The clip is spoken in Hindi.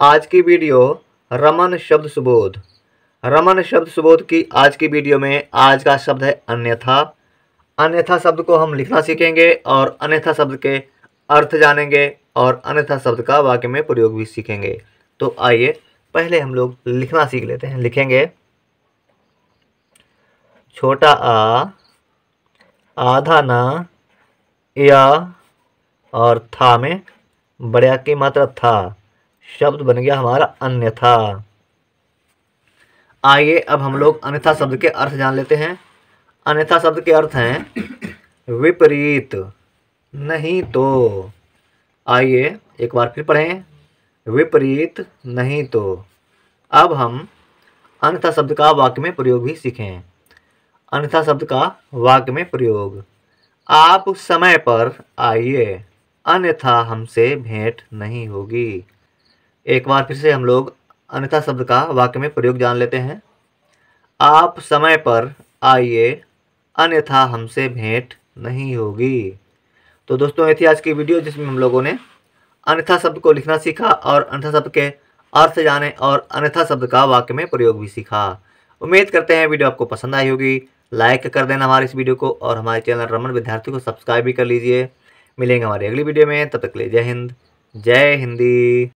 आज की वीडियो रमन शब्द सुबोध रमन शब्द सुबोध की आज की वीडियो में आज का शब्द है अन्यथा अन्यथा शब्द को हम लिखना सीखेंगे और अन्यथा शब्द के अर्थ जानेंगे और अन्यथा शब्द का वाक्य में प्रयोग भी सीखेंगे तो आइए पहले हम लोग लिखना सीख लेते हैं लिखेंगे छोटा आ आधा ना या और था में बड़ा की मात्रा मतलब था शब्द बन गया हमारा अन्यथा आइए अब हम लोग अन्यथा शब्द के अर्थ जान लेते हैं अन्यथा शब्द के अर्थ हैं विपरीत नहीं तो आइए एक बार फिर पढ़ें विपरीत नहीं तो अब हम अन्यथा शब्द का वाक्य में प्रयोग भी सीखें अन्यथा शब्द का वाक्य में प्रयोग आप समय पर आइए अन्यथा हमसे भेंट नहीं होगी एक बार फिर से हम लोग अन्यथा शब्द का वाक्य में प्रयोग जान लेते हैं आप समय पर आइए अन्यथा हमसे भेंट नहीं होगी तो दोस्तों ये थी आज की वीडियो जिसमें हम लोगों ने अन्यथा शब्द को लिखना सीखा और अन्यथा शब्द के अर्थ जाने और अन्यथा शब्द का वाक्य में प्रयोग भी सीखा उम्मीद करते हैं वीडियो आपको पसंद आई होगी लाइक कर देना हमारे इस वीडियो को और हमारे चैनल रमन विद्यार्थी को सब्सक्राइब भी कर लीजिए मिलेंगे हमारे अगली वीडियो में तब तक ले जय हिंद जय हिंदी